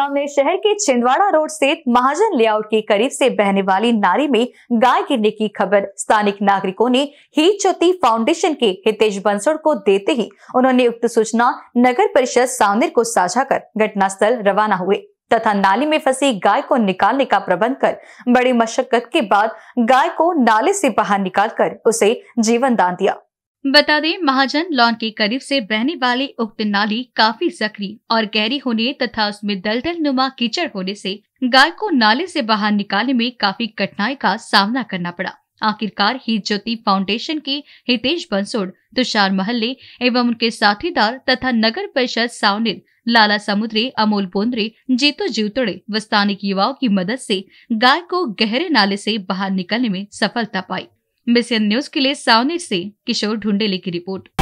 गुरुग्राम ने शहर के छिंदवाड़ा रोड स्थित महाजन लेआउट के करीब से बहने वाली नारी में गाय गिरने की खबर स्थानिक नागरिकों ने ही ज्योति फाउंडेशन के हितेश बंसड़ को देते ही उन्होंने उक्त सूचना नगर परिषद सावनेर को साझा कर घटनास्थल रवाना हुए तथा नाली में फंसी गाय को निकालने का प्रबंध कर बड़ी मशक्कत के बाद गाय को नाले से बाहर निकालकर उसे जीवन दान दिया बता दें महाजन लॉन के करीब से बहने वाली उक्त नाली काफी जखरी और गहरी होने तथा उसमें दलदल नुमा कीचड़ होने से गाय को नाले से बाहर निकालने में काफी कठिनाई का सामना करना पड़ा आखिरकार ही ज्योति फाउंडेशन के हितेश बंसोड़ तुषार महल्ले एवं उनके साथीदार तथा नगर परिषद सावनिर लाला समुद्रे अमोल बोंद्रे जीतो जीवतोड़े व स्थानिक युवाओं की मदद से गाय को गहरे नाले से बाहर निकलने में सफलता पाई बीसीएन न्यूज के लिए सावनी से किशोर ढूंढेले की रिपोर्ट